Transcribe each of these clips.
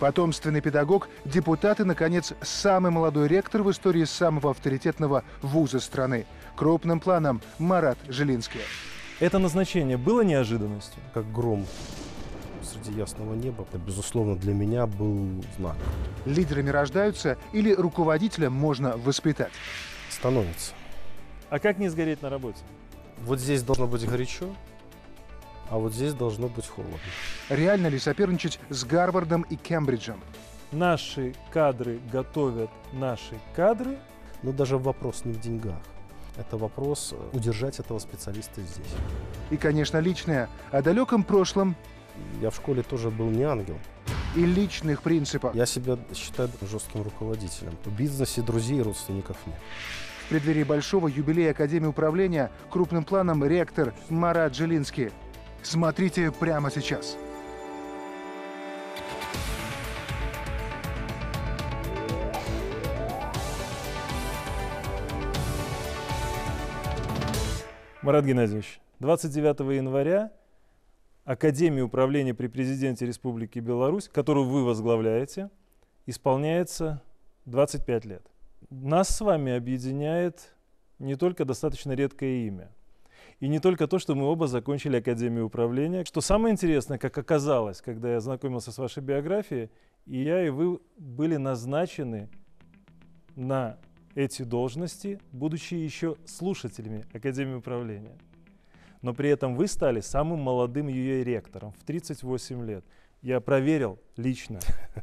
Потомственный педагог, депутат и, наконец, самый молодой ректор в истории самого авторитетного вуза страны. Крупным планом Марат Жилинский. Это назначение было неожиданностью? Как гром среди ясного неба, это, безусловно, для меня был знак. Лидерами рождаются или руководителем можно воспитать? Становится. А как не сгореть на работе? Вот здесь должно быть горячо, а вот здесь должно быть холодно. Реально ли соперничать с Гарвардом и Кембриджем? Наши кадры готовят наши кадры. Но даже вопрос не в деньгах. Это вопрос э, удержать этого специалиста здесь. И, конечно, личное. О далеком прошлом. Я в школе тоже был не ангел. И личных принципов. Я себя считаю жестким руководителем. В бизнесе друзей и родственников нет. В преддверии большого юбилея Академии управления крупным планом ректор Марат Жилинский Смотрите прямо сейчас. Марат Геннадьевич, 29 января Академия управления при президенте Республики Беларусь, которую вы возглавляете, исполняется 25 лет. Нас с вами объединяет не только достаточно редкое имя – и не только то, что мы оба закончили Академию управления. Что самое интересное, как оказалось, когда я знакомился с вашей биографией, и я, и вы были назначены на эти должности, будучи еще слушателями Академии управления. Но при этом вы стали самым молодым ее ректором в 38 лет. Я проверил лично.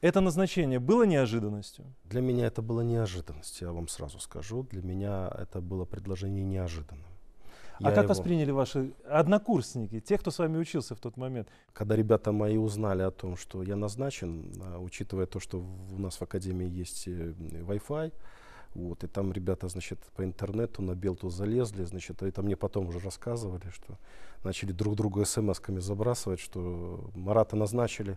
Это назначение было неожиданностью? Для меня это было неожиданностью, я вам сразу скажу. Для меня это было предложение неожиданным а как его... восприняли ваши однокурсники, те, кто с вами учился в тот момент? Когда ребята мои узнали о том, что я назначен, а, учитывая то, что у нас в академии есть э, Wi-Fi, вот, и там ребята, значит, по интернету на Белту залезли, значит, и там мне потом уже рассказывали, что начали друг друга смс-ками забрасывать, что Марата назначили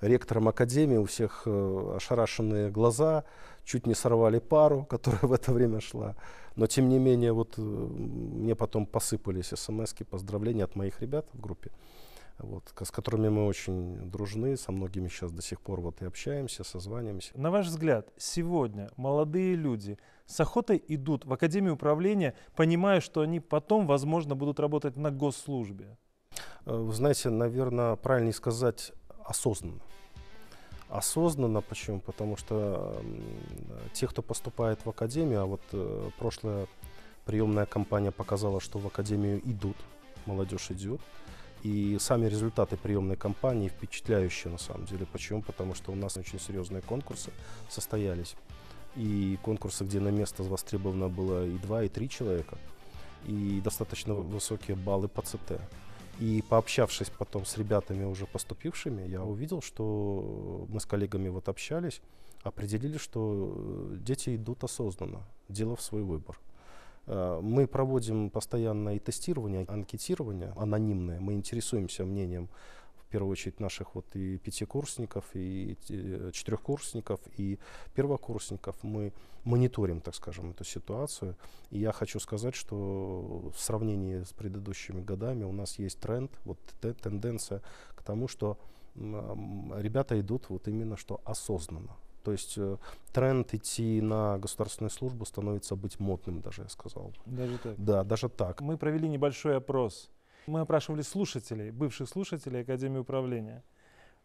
ректором академии, у всех э, ошарашенные глаза, чуть не сорвали пару, которая в это время шла. Но тем не менее, вот э, мне потом посыпались смс поздравления от моих ребят в группе, вот, с которыми мы очень дружны, со многими сейчас до сих пор вот и общаемся, созваниваемся. На ваш взгляд, сегодня молодые люди с охотой идут в Академию управления, понимая, что они потом, возможно, будут работать на госслужбе? Э, вы знаете, наверное, правильнее сказать осознанно. Осознанно почему? Потому что те, кто поступает в академию, а вот э, прошлая приемная кампания показала, что в академию идут, молодежь идет, и сами результаты приемной кампании впечатляющие на самом деле. Почему? Потому что у нас очень серьезные конкурсы состоялись. И конкурсы, где на место востребовано было и два, и три человека. И достаточно высокие баллы по ЦТ. И пообщавшись потом с ребятами, уже поступившими, я увидел, что мы с коллегами вот общались, определили, что э, дети идут осознанно, делав свой выбор. Э, мы проводим постоянно и тестирование, анкетирование анонимное. Мы интересуемся мнением в первую очередь наших вот и пятикурсников, и э, четырехкурсников, и первокурсников. Мы мониторим, так скажем, эту ситуацию. И я хочу сказать, что в сравнении с предыдущими годами у нас есть тренд, вот тенденция к тому, что ребята идут вот именно что осознанно. То есть э, тренд идти на государственную службу становится быть модным, даже я сказал. Даже так. Да, даже так. Мы провели небольшой опрос мы опрашивали слушателей, бывших слушателей Академии управления.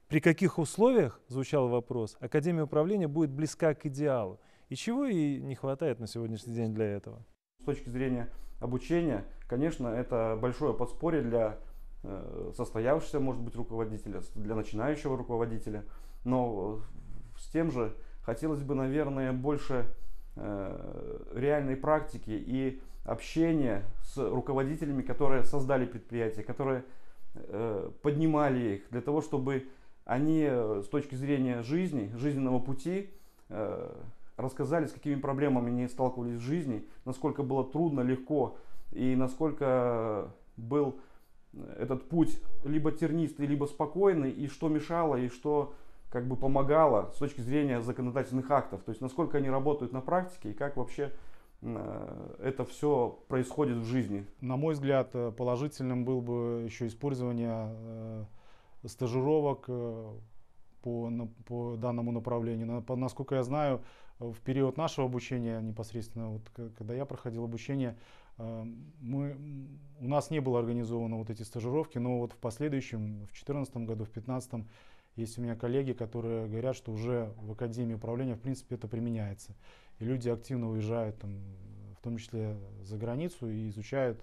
При каких условиях, звучал вопрос, Академия управления будет близка к идеалу? И чего и не хватает на сегодняшний день для этого? С точки зрения обучения, конечно, это большое подспорье для э, состоявшегося, может быть, руководителя, для начинающего руководителя. Но э, с тем же хотелось бы, наверное, больше э, реальной практики и общение с руководителями, которые создали предприятие, которые э, поднимали их для того, чтобы они э, с точки зрения жизни, жизненного пути э, рассказали, с какими проблемами они сталкивались в жизни, насколько было трудно, легко и насколько был этот путь либо тернистый, либо спокойный, и что мешало, и что как бы помогало с точки зрения законодательных актов, то есть насколько они работают на практике и как вообще Э, это все происходит в жизни. На мой взгляд, э, положительным был бы еще использование э, стажировок по, по данному направлению. Насколько я знаю, в период нашего обучения непосредственно, вот, когда я проходил обучение, мы, у нас не было организовано вот эти стажировки, но вот в последующем, в 2014 году, в 2015 есть у меня коллеги, которые говорят, что уже в Академии управления, в принципе, это применяется. И люди активно уезжают, там, в том числе за границу, и изучают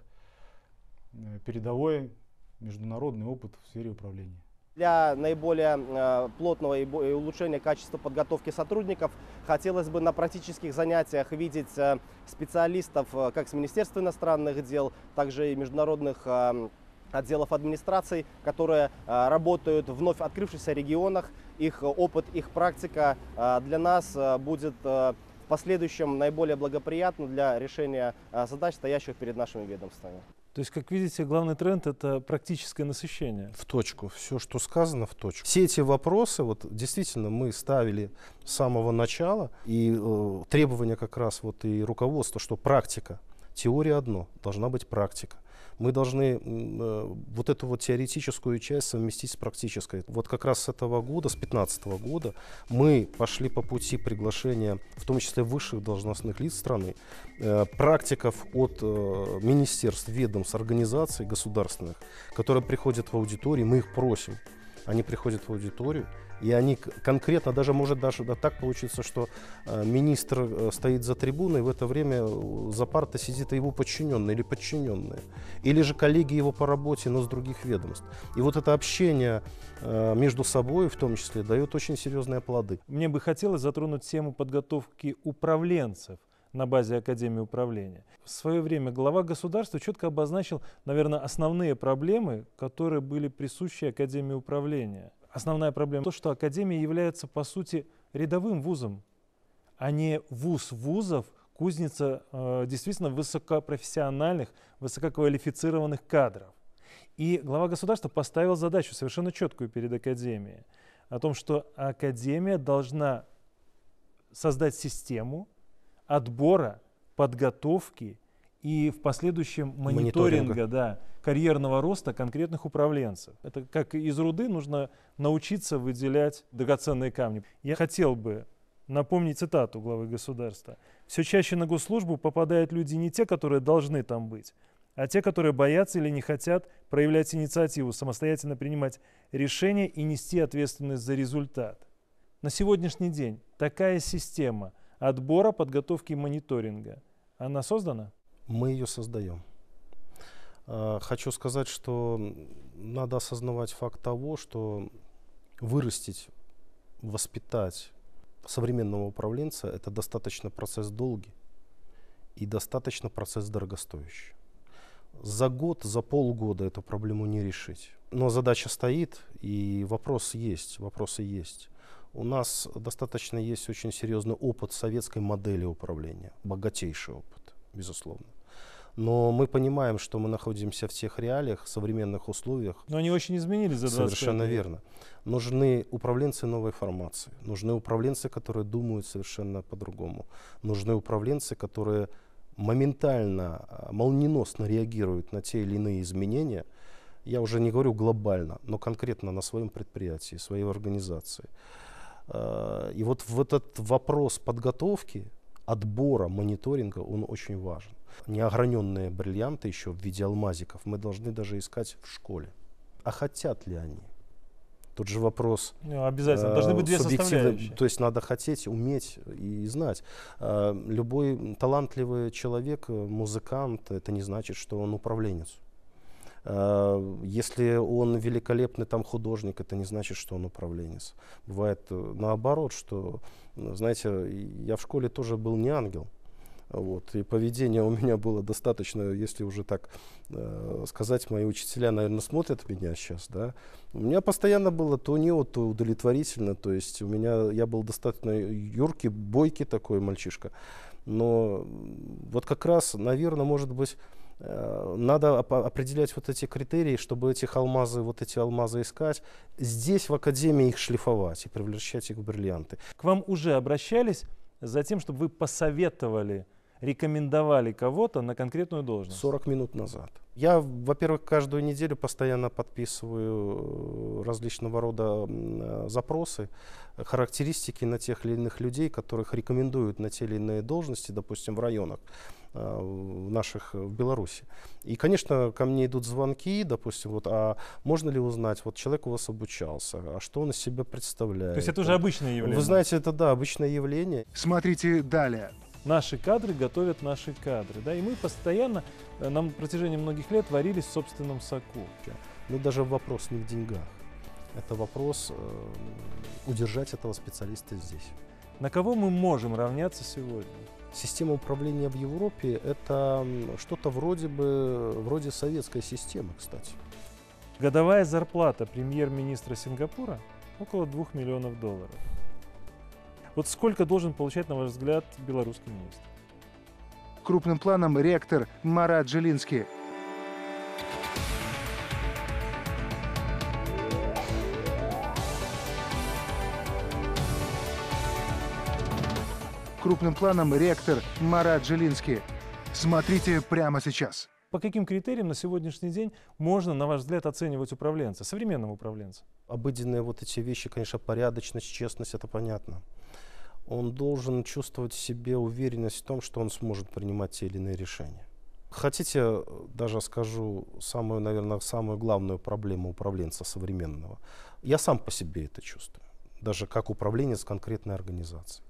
э, передовой международный опыт в сфере управления. Для наиболее э, плотного и улучшения качества подготовки сотрудников хотелось бы на практических занятиях видеть э, специалистов как с Министерства иностранных дел, так же и международных отделов администраций, которые работают в вновь открывшихся регионах. Их опыт, их практика для нас будет последующем наиболее благоприятно для решения а, задач, стоящих перед нашими ведомствами. То есть, как видите, главный тренд – это практическое насыщение. В точку. Все, что сказано, в точку. Все эти вопросы, вот действительно, мы ставили с самого начала. И э, требования как раз вот и руководства, что практика. Теория одно, должна быть практика мы должны э, вот эту вот теоретическую часть совместить с практической. Вот как раз с этого года, с 2015 года, мы пошли по пути приглашения, в том числе высших должностных лиц страны, э, практиков от э, министерств, ведомств, организаций государственных, которые приходят в аудиторию, мы их просим. Они приходят в аудиторию, и они конкретно, даже может даже да, так получиться, что э, министр э, стоит за трибуной, в это время э, за партой сидит его подчиненный или подчиненные. Или же коллеги его по работе, но с других ведомств. И вот это общение э, между собой в том числе дает очень серьезные плоды. Мне бы хотелось затронуть тему подготовки управленцев на базе Академии управления. В свое время глава государства четко обозначил, наверное, основные проблемы, которые были присущи Академии управления основная проблема то, что академия является, по сути, рядовым вузом, а не вуз вузов, кузница э, действительно высокопрофессиональных, высококвалифицированных кадров. И глава государства поставил задачу совершенно четкую перед академией о том, что академия должна создать систему отбора, подготовки и в последующем мониторинга, мониторинга. Да, карьерного роста конкретных управленцев. Это как из руды нужно научиться выделять драгоценные камни. Я хотел бы напомнить цитату главы государства. «Все чаще на госслужбу попадают люди не те, которые должны там быть, а те, которые боятся или не хотят проявлять инициативу, самостоятельно принимать решения и нести ответственность за результат». На сегодняшний день такая система отбора, подготовки и мониторинга, она создана? мы ее создаем. А, хочу сказать, что надо осознавать факт того, что вырастить, воспитать современного управленца – это достаточно процесс долгий и достаточно процесс дорогостоящий. За год, за полгода эту проблему не решить. Но задача стоит, и вопрос есть, вопросы есть. У нас достаточно есть очень серьезный опыт советской модели управления, богатейший опыт, безусловно. Но мы понимаем, что мы находимся в тех реалиях, современных условиях. Но они очень изменились за 20 Совершенно лет. верно. Нужны управленцы новой формации. Нужны управленцы, которые думают совершенно по-другому. Нужны управленцы, которые моментально, а, молниеносно реагируют на те или иные изменения. Я уже не говорю глобально, но конкретно на своем предприятии, своей организации. А, и вот в этот вопрос подготовки, отбора, мониторинга, он очень важен неограненные бриллианты еще в виде алмазиков мы должны даже искать в школе. А хотят ли они? Тут же вопрос. Ну, обязательно. Должны быть э, две составляющие. То есть надо хотеть, уметь и знать. Э, любой талантливый человек, э, музыкант, это не значит, что он управленец. Если он великолепный там художник, это не значит, что он управленец. Бывает наоборот, что, знаете, я в школе тоже был не ангел. Вот. И поведение у меня было достаточно, если уже так э, сказать, мои учителя, наверное, смотрят меня сейчас, да. У меня постоянно было то не вот, то удовлетворительно, то есть у меня, я был достаточно юркий, бойкий такой мальчишка. Но вот как раз, наверное, может быть, э, надо оп- определять вот эти критерии, чтобы этих алмазы, вот эти алмазы искать, здесь в академии их шлифовать и превращать их в бриллианты. К вам уже обращались за тем, чтобы вы посоветовали рекомендовали кого-то на конкретную должность? 40 минут назад. Я, во-первых, каждую неделю постоянно подписываю э, различного рода э, запросы, характеристики на тех или иных людей, которых рекомендуют на те или иные должности, допустим, в районах э, в наших в Беларуси. И, конечно, ко мне идут звонки, допустим, вот, а можно ли узнать, вот человек у вас обучался, а что он из себя представляет? То есть это уже обычное явление? Вы знаете, это да, обычное явление. Смотрите далее. Наши кадры готовят наши кадры. Да? И мы постоянно э, на протяжении многих лет варились в собственном соку. Ну, Но даже вопрос не в деньгах. Это вопрос э, удержать этого специалиста здесь. На кого мы можем равняться сегодня? Система управления в Европе – это что-то вроде бы, вроде советской системы, кстати. Годовая зарплата премьер-министра Сингапура около 2 миллионов долларов. Вот сколько должен получать, на ваш взгляд, белорусский министр? Крупным планом ректор Марат Жилинский. Крупным планом ректор Марат Жилинский. Смотрите прямо сейчас. По каким критериям на сегодняшний день можно, на ваш взгляд, оценивать управленца, современного управленца? Обыденные вот эти вещи, конечно, порядочность, честность, это понятно он должен чувствовать в себе уверенность в том, что он сможет принимать те или иные решения. Хотите, э, даже скажу самую, наверное, самую главную проблему управленца современного. Я сам по себе это чувствую, даже как управленец конкретной организации.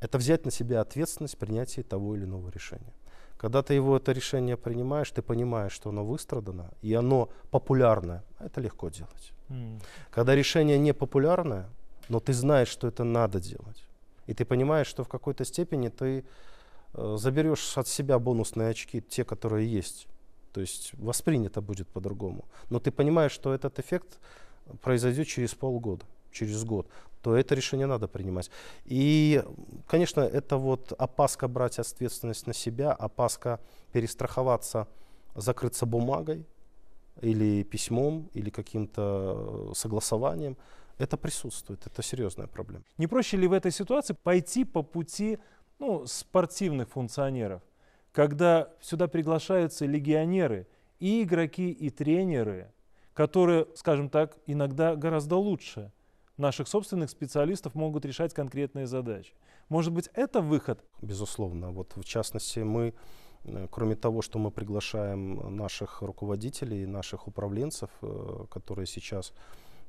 Это взять на себя ответственность принятия того или иного решения. Когда ты его это решение принимаешь, ты понимаешь, что оно выстрадано, и оно популярное, это легко делать. Mm. Когда решение не популярное, но ты знаешь, что это надо делать, и ты понимаешь, что в какой-то степени ты э, заберешь от себя бонусные очки, те, которые есть. То есть воспринято будет по-другому. Но ты понимаешь, что этот эффект произойдет через полгода, через год. То это решение надо принимать. И, конечно, это вот опаска брать ответственность на себя, опаска перестраховаться, закрыться бумагой или письмом, или каким-то э, согласованием – это присутствует, это серьезная проблема. Не проще ли в этой ситуации пойти по пути ну, спортивных функционеров, когда сюда приглашаются легионеры, и игроки, и тренеры, которые, скажем так, иногда гораздо лучше наших собственных специалистов могут решать конкретные задачи. Может быть, это выход? Безусловно. Вот в частности, мы э, кроме того, что мы приглашаем наших руководителей, наших управленцев, э, которые сейчас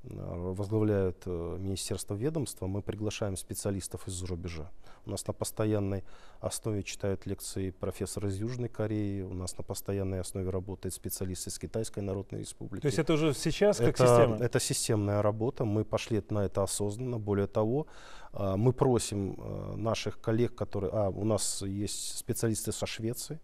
Э, возглавляют э, министерство ведомства, мы приглашаем специалистов из-за рубежа. У нас на постоянной основе читают лекции профессор из Южной Кореи, у нас на постоянной основе работает специалист из Китайской Народной Республики. То есть это уже сейчас как это, система? Это системная работа, мы пошли на это осознанно. Более того, э, мы просим наших коллег, которые... А, у нас есть специалисты со Швеции,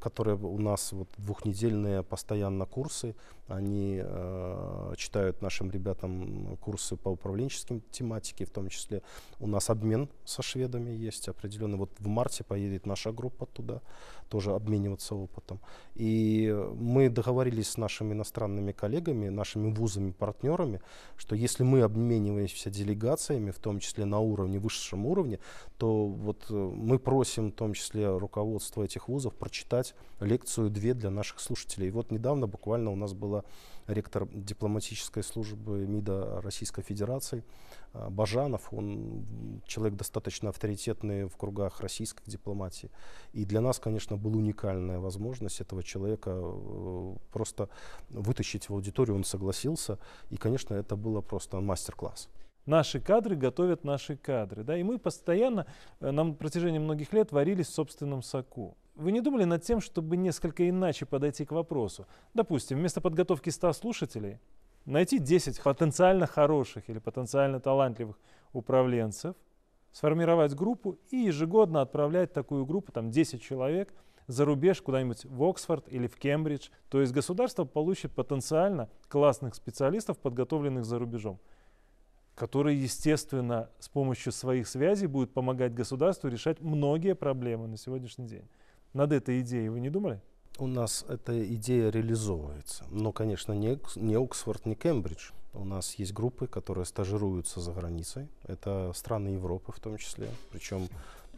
которые у нас вот двухнедельные постоянно курсы они э, читают нашим ребятам курсы по управленческим тематике, в том числе у нас обмен со шведами есть определенный. Вот в марте поедет наша группа туда, тоже обмениваться опытом. И мы договорились с нашими иностранными коллегами, нашими вузами, партнерами, что если мы обмениваемся делегациями, в том числе на уровне, высшем уровне, то вот э, мы просим в том числе руководство этих вузов прочитать лекцию две для наших слушателей. И вот недавно буквально у нас была ректор дипломатической службы МИДа Российской Федерации а, Бажанов. Он человек достаточно авторитетный в кругах российской дипломатии. И для нас, конечно, была уникальная возможность этого человека э, просто вытащить в аудиторию. Он согласился. И, конечно, это было просто мастер-класс. Наши кадры готовят наши кадры. Да? И мы постоянно, э, нам на протяжении многих лет варились в собственном соку. Вы не думали над тем, чтобы несколько иначе подойти к вопросу? Допустим, вместо подготовки 100 слушателей найти 10 потенциально хороших или потенциально талантливых управленцев, сформировать группу и ежегодно отправлять такую группу, там 10 человек, за рубеж куда-нибудь в Оксфорд или в Кембридж. То есть государство получит потенциально классных специалистов, подготовленных за рубежом которые, естественно, с помощью своих связей будут помогать государству решать многие проблемы на сегодняшний день над этой идеей вы не думали? У нас эта идея реализовывается. Но, конечно, не, не Оксфорд, не Кембридж. У нас есть группы, которые стажируются за границей. Это страны Европы в том числе. Причем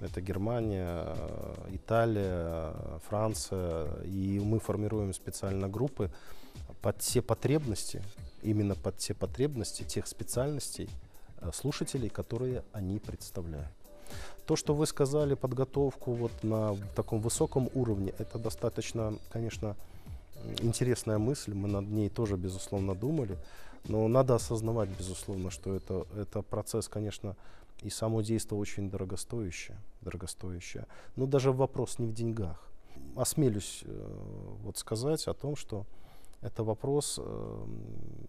это Германия, э, Италия, Франция. И мы формируем специально группы под все потребности, именно под все потребности тех специальностей э, слушателей, которые они представляют. То, что вы сказали, подготовку вот на таком высоком уровне, это достаточно, конечно, интересная мысль. Мы над ней тоже, безусловно, думали. Но надо осознавать, безусловно, что это, это процесс, конечно, и само действие очень дорогостоящее. дорогостоящее. Но даже вопрос не в деньгах. Осмелюсь э, вот сказать о том, что это вопрос э,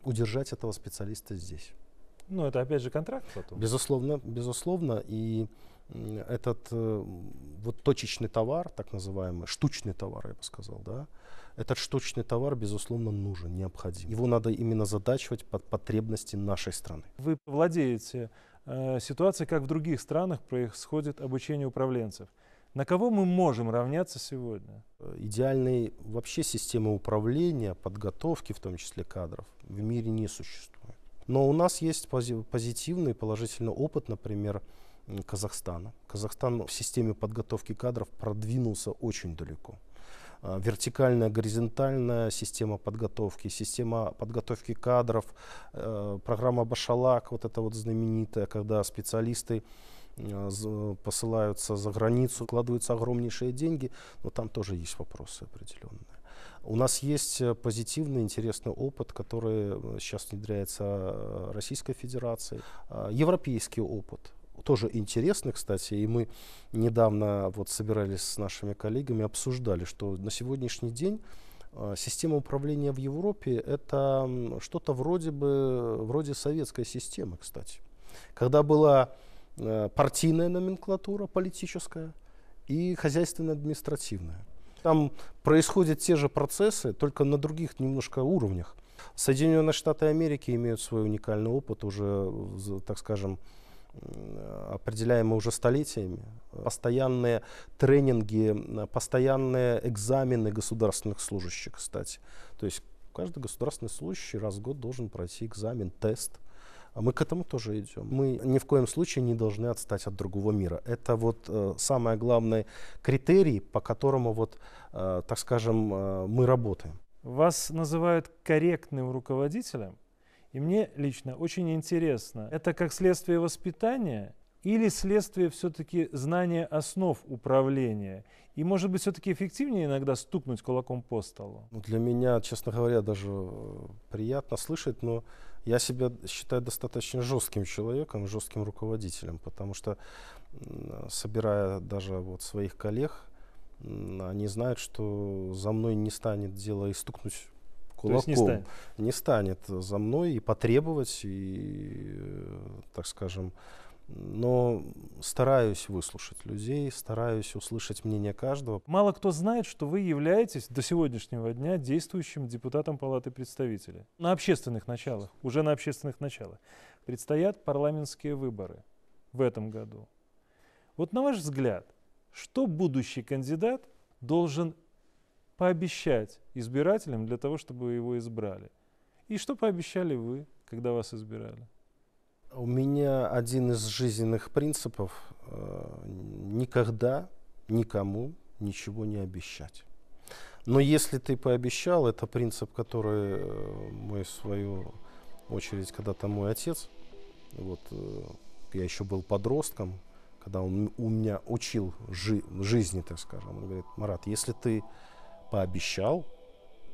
удержать этого специалиста здесь. Ну, это опять же контракт потом. Безусловно, безусловно. И этот э, вот точечный товар, так называемый, штучный товар, я бы сказал, да, этот штучный товар, безусловно, нужен, необходим. Его надо именно задачивать под потребности нашей страны. Вы владеете э, ситуацией, как в других странах происходит обучение управленцев. На кого мы можем равняться сегодня? Э, идеальной вообще системы управления, подготовки, в том числе кадров, в мире не существует. Но у нас есть позитивный, положительный опыт, например, Казахстана. Казахстан в системе подготовки кадров продвинулся очень далеко. А, вертикальная, горизонтальная система подготовки, система подготовки кадров, э, программа Башалак, вот эта вот знаменитая, когда специалисты а, посылаются за границу, вкладываются огромнейшие деньги, но там тоже есть вопросы определенные. У нас есть э, позитивный, интересный опыт, который сейчас э, внедряется э, Российской Федерацией. А, европейский опыт тоже интересный, кстати, и мы недавно вот собирались с нашими коллегами, обсуждали, что на сегодняшний день система управления в Европе это что-то вроде бы вроде советской системы, кстати, когда была партийная номенклатура политическая и хозяйственно-административная. Там происходят те же процессы, только на других немножко уровнях. Соединенные Штаты Америки имеют свой уникальный опыт уже, так скажем, определяемый уже столетиями. Постоянные тренинги, постоянные экзамены государственных служащих, кстати. То есть каждый государственный служащий раз в год должен пройти экзамен, тест – а мы к этому тоже идем. Мы ни в коем случае не должны отстать от другого мира. Это вот э, самый главный критерий, по которому, вот, э, так скажем, э, мы работаем. Вас называют корректным руководителем, и мне лично очень интересно, это как следствие воспитания или следствие все-таки знания основ управления? И, может быть, все-таки эффективнее иногда стукнуть кулаком по столу? Ну, для меня, честно говоря, даже э, приятно слышать, но я себя считаю достаточно жестким человеком, жестким руководителем, потому что собирая даже вот своих коллег, они знают, что за мной не станет дело и стукнуть кулаком. не, станет. не станет за мной и потребовать, и, э, так скажем, но стараюсь выслушать людей, стараюсь услышать мнение каждого. Мало кто знает, что вы являетесь до сегодняшнего дня действующим депутатом Палаты представителей. На общественных началах, уже на общественных началах. Предстоят парламентские выборы в этом году. Вот на ваш взгляд, что будущий кандидат должен пообещать избирателям для того, чтобы его избрали? И что пообещали вы, когда вас избирали? У меня один из жизненных принципов э, никогда никому ничего не обещать. Но если ты пообещал, это принцип, который э, мой, в свою очередь, когда-то мой отец, вот, э, я еще был подростком, когда он у меня учил жи жизни, так скажем, он говорит, Марат, если ты пообещал,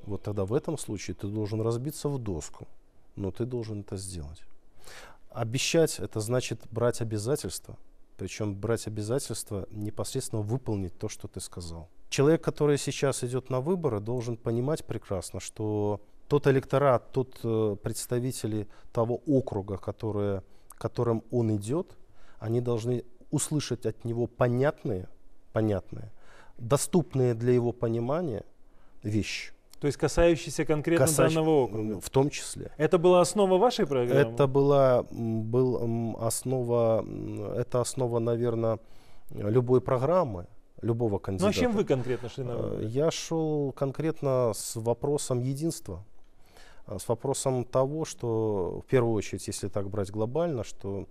вот тогда в этом случае ты должен разбиться в доску, но ты должен это сделать. Обещать – это значит брать обязательства, причем брать обязательства непосредственно выполнить то, что ты сказал. Человек, который сейчас идет на выборы, должен понимать прекрасно, что тот электорат, тот э, представители того округа, которые, которым он идет, они должны услышать от него понятные, понятные, доступные для его понимания вещи. То есть касающийся конкретно Касающ... данного округа. В том числе. Это была основа вашей программы? Это была был, основа, это основа, наверное, любой программы любого кандидата. Ну а чем вы конкретно шли на выборы? Э, я шел конкретно с вопросом единства, э, с вопросом того, что в первую очередь, если так брать глобально, что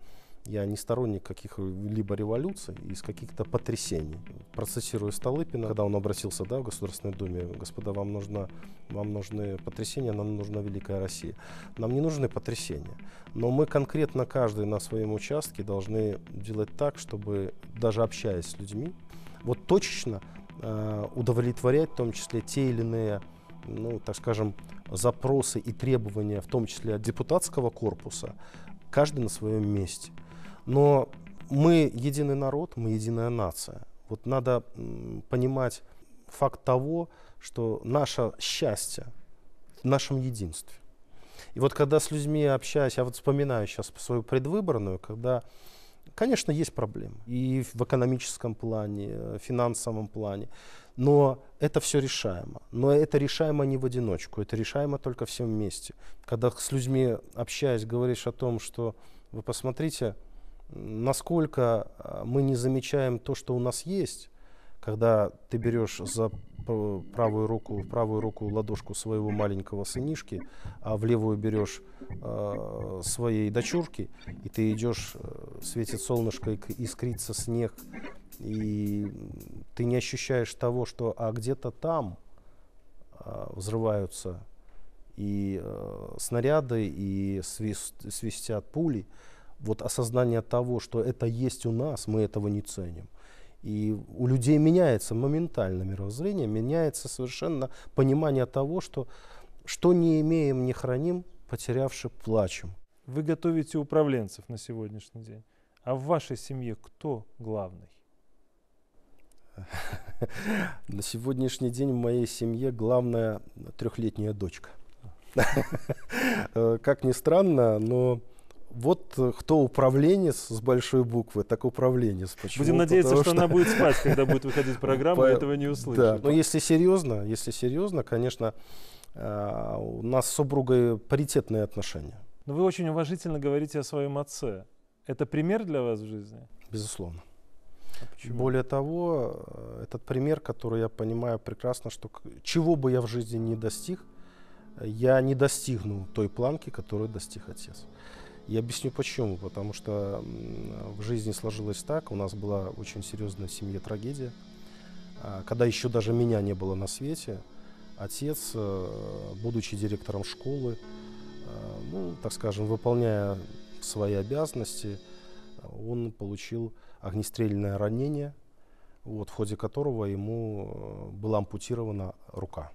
я не сторонник каких-либо революций из каких-то потрясений. Процессируя Столыпина, когда он обратился да, в Государственной Думе, господа, вам, нужно, вам нужны потрясения, нам нужна Великая Россия. Нам не нужны потрясения. Но мы конкретно каждый на своем участке должны делать так, чтобы даже общаясь с людьми, вот точечно э, удовлетворять в том числе те или иные ну, так скажем, запросы и требования, в том числе от депутатского корпуса, каждый на своем месте. Но мы единый народ, мы единая нация. Вот надо понимать факт того, что наше счастье в нашем единстве. И вот когда с людьми общаюсь, я вот вспоминаю сейчас свою предвыборную, когда, конечно, есть проблемы и в экономическом плане, в э, финансовом плане, но это все решаемо. Но это решаемо не в одиночку, это решаемо только всем вместе. Когда с людьми общаюсь, говоришь о том, что вы посмотрите, насколько а, мы не замечаем то, что у нас есть, когда ты берешь за правую руку, правую руку ладошку своего маленького сынишки, а в левую берешь э, своей дочурки, и ты идешь, э, светит солнышко, искрится снег, и ты не ощущаешь того, что а где-то там э, взрываются и э, снаряды, и свист, свистят пули вот осознание того, что это есть у нас, мы этого не ценим. И у людей меняется моментально мировоззрение, меняется совершенно понимание того, что что не имеем, не храним, потерявши, плачем. Вы готовите управленцев на сегодняшний день. А в вашей семье кто главный? На сегодняшний день в моей семье главная трехлетняя дочка. А. Э, как ни странно, но вот э, кто управленец с большой буквы, так управленец. Почему? Будем надеяться, что, что она будет спать, когда будет выходить программа, и этого не услышит. Да, ну, но если серьезно, если серьезно, конечно, э, у нас с супругой паритетные отношения. Но вы очень уважительно говорите о своем отце. Это пример для вас в жизни? Безусловно. А Более того, э, этот пример, который я понимаю прекрасно, что чего бы я в жизни не достиг, я не достигну той планки, которую достиг отец. Я объясню почему. Потому что в жизни сложилось так. У нас была очень серьезная в семье трагедия. А, когда еще даже меня не было на свете, отец, э, будучи директором школы, э, ну, так скажем, выполняя свои обязанности, он получил огнестрельное ранение, вот, в ходе которого ему э, была ампутирована рука.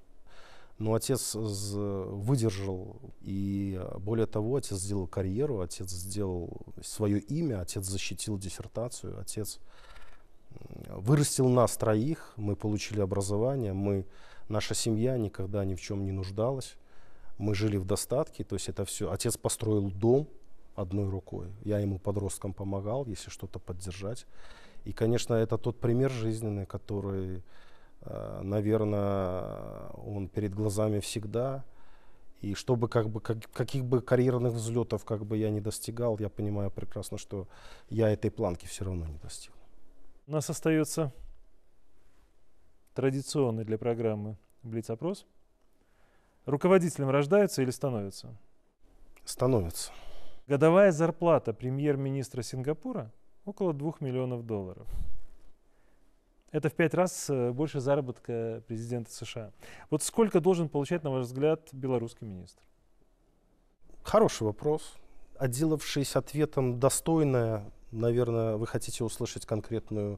Но отец выдержал, и а, более того, отец сделал карьеру, отец сделал свое имя, отец защитил диссертацию, отец вырастил нас троих, мы получили образование, мы, наша семья никогда ни в чем не нуждалась, мы жили в достатке, то есть это все. Отец построил дом одной рукой, я ему подросткам помогал, если что-то поддержать. И, конечно, это тот пример жизненный, который Э, наверное, он перед глазами всегда. И чтобы как бы как, каких бы карьерных взлетов как бы я не достигал, я понимаю прекрасно, что я этой планки все равно не достиг. У нас остается традиционный для программы Блиц-опрос. Руководителем рождаются или становятся? Становятся. Годовая зарплата премьер-министра Сингапура около 2 миллионов долларов. Это в пять раз э, больше заработка президента США. Вот сколько должен получать, на ваш взгляд, белорусский министр? Хороший вопрос. Отделавшись ответом достойное, наверное, вы хотите услышать конкретную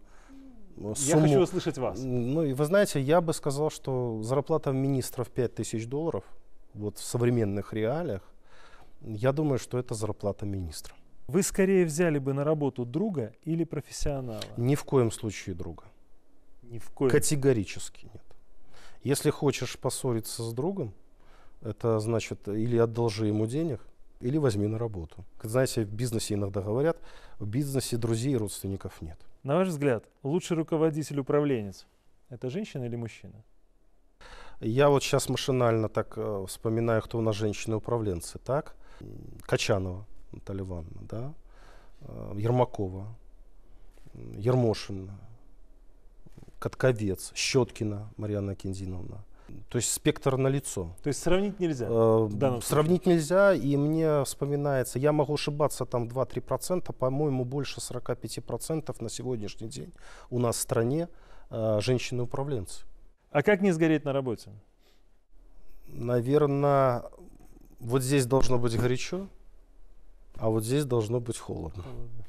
э, сумму. Я хочу услышать вас. Ну, и вы знаете, я бы сказал, что зарплата министров 5 тысяч долларов, вот в современных реалиях, я думаю, что это зарплата министра. Вы скорее взяли бы на работу друга или профессионала? Ни в коем случае друга. Ни в коем. Категорически нет. Если хочешь поссориться с другом, это значит или одолжи ему денег, или возьми на работу. знаете, в бизнесе иногда говорят, в бизнесе друзей и родственников нет. На ваш взгляд, лучший руководитель-управленец – это женщина или мужчина? Я вот сейчас машинально так э, вспоминаю, кто у нас женщины-управленцы, так? Качанова Наталья Ивановна, да? Э, Ермакова, Ермошин Катковец, Щеткина Марьяна Кензиновна, То есть спектр на лицо. То есть сравнить нельзя? Э, сравнить нельзя, и мне вспоминается, я могу ошибаться там 2-3%, по-моему, больше 45% на сегодняшний день у нас в стране э, женщины-управленцы. А как не сгореть на работе? Наверное, вот здесь должно быть горячо, а вот здесь должно быть холодно. холодно.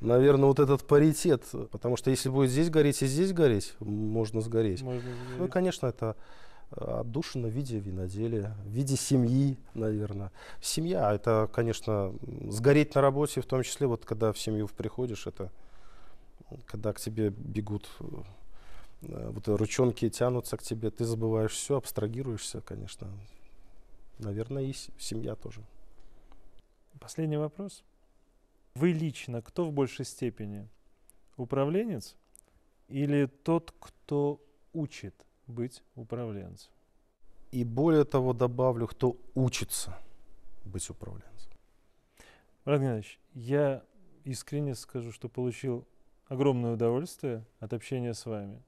Наверное, вот этот паритет, потому что если будет здесь гореть и здесь гореть, можно сгореть. Можно сгореть. Ну и, конечно, это э, отдушина в виде виноделия, в виде семьи, наверное. Семья – это, конечно, сгореть на работе, в том числе, вот когда в семью приходишь, это когда к тебе бегут э, вот ручонки тянутся к тебе, ты забываешь все, абстрагируешься, конечно. Наверное, и семья тоже. Последний вопрос. Вы лично кто в большей степени? Управленец или тот, кто учит быть управленцем? И более того добавлю, кто учится быть управленцем. Марат Геннадьевич, я искренне скажу, что получил огромное удовольствие от общения с вами.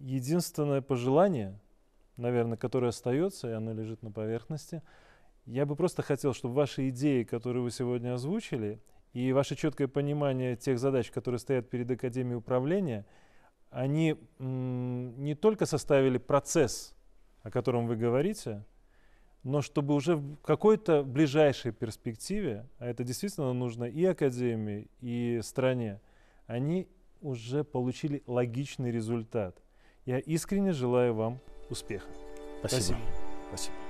Единственное пожелание, наверное, которое остается, и оно лежит на поверхности, я бы просто хотел, чтобы ваши идеи, которые вы сегодня озвучили, и ваше четкое понимание тех задач, которые стоят перед Академией управления, они не только составили процесс, о котором вы говорите, но чтобы уже в какой-то ближайшей перспективе, а это действительно нужно и Академии, и стране, они уже получили логичный результат. Я искренне желаю вам успеха. Спасибо. Спасибо.